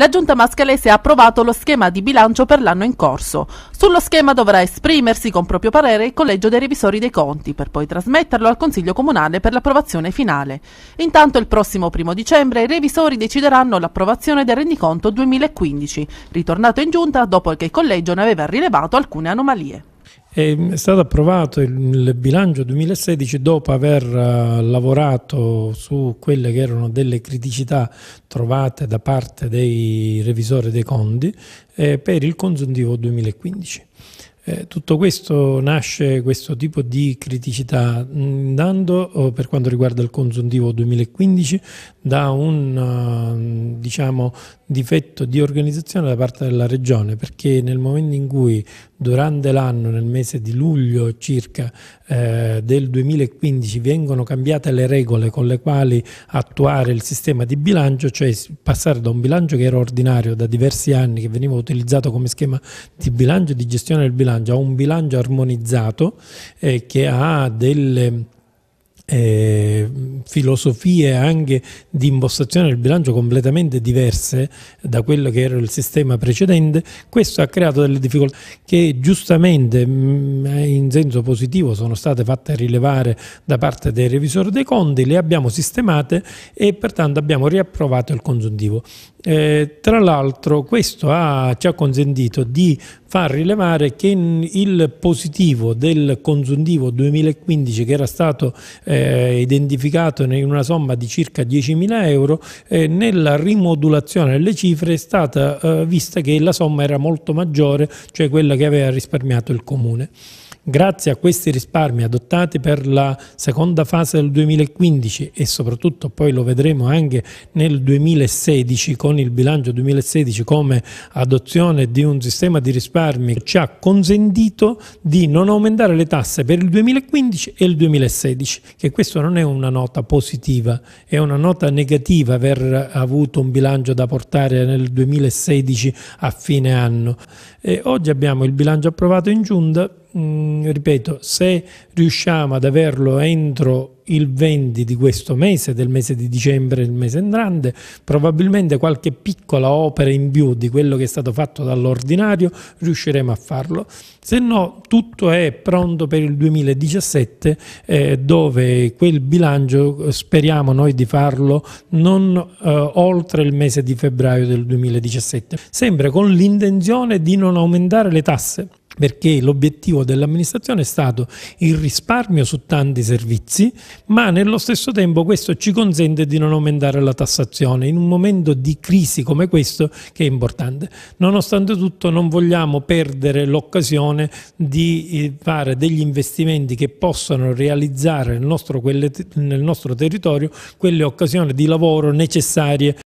La Giunta Mascalese ha approvato lo schema di bilancio per l'anno in corso. Sullo schema dovrà esprimersi con proprio parere il Collegio dei Revisori dei Conti, per poi trasmetterlo al Consiglio Comunale per l'approvazione finale. Intanto il prossimo primo dicembre i revisori decideranno l'approvazione del rendiconto 2015, ritornato in Giunta dopo che il Collegio ne aveva rilevato alcune anomalie. Mm, è stato approvato il bilancio 2016 dopo aver eh, lavorato su quelle che erano delle criticità trovate da parte dei revisori dei conti eh, per il consuntivo 2015. Eh, tutto questo nasce, questo tipo di criticità, mm, dando oh, per quanto riguarda il consuntivo 2015 da un uh, diciamo, difetto di organizzazione da parte della Regione, perché nel momento in cui durante l'anno, nel mese di luglio circa eh, del 2015, vengono cambiate le regole con le quali attuare il sistema di bilancio, cioè passare da un bilancio che era ordinario da diversi anni, che veniva utilizzato come schema di bilancio e di gestione del bilancio, ha un bilancio armonizzato eh, che ha delle eh, filosofie anche di impostazione del bilancio completamente diverse da quello che era il sistema precedente, questo ha creato delle difficoltà che giustamente mm, in senso positivo sono state fatte rilevare da parte dei revisori dei conti, le abbiamo sistemate e pertanto abbiamo riapprovato il consuntivo. Eh, tra l'altro questo ha, ci ha consentito di far rilevare che il positivo del consuntivo 2015 che era stato eh, eh, identificato in una somma di circa 10.000 euro, eh, nella rimodulazione delle cifre è stata eh, vista che la somma era molto maggiore, cioè quella che aveva risparmiato il comune. Grazie a questi risparmi adottati per la seconda fase del 2015 e soprattutto poi lo vedremo anche nel 2016 con il bilancio 2016 come adozione di un sistema di risparmi ci ha consentito di non aumentare le tasse per il 2015 e il 2016, che questa non è una nota positiva, è una nota negativa aver avuto un bilancio da portare nel 2016 a fine anno. E oggi abbiamo il bilancio approvato in giunta Mm, ripeto, se riusciamo ad averlo entro il 20 di questo mese, del mese di dicembre, il mese entrante, probabilmente qualche piccola opera in più di quello che è stato fatto dall'ordinario riusciremo a farlo. Se no, tutto è pronto per il 2017, eh, dove quel bilancio eh, speriamo noi di farlo non eh, oltre il mese di febbraio del 2017, sempre con l'intenzione di non aumentare le tasse perché l'obiettivo dell'amministrazione è stato il risparmio su tanti servizi, ma nello stesso tempo questo ci consente di non aumentare la tassazione in un momento di crisi come questo che è importante. Nonostante tutto non vogliamo perdere l'occasione di eh, fare degli investimenti che possano realizzare nel nostro, nel nostro territorio quelle occasioni di lavoro necessarie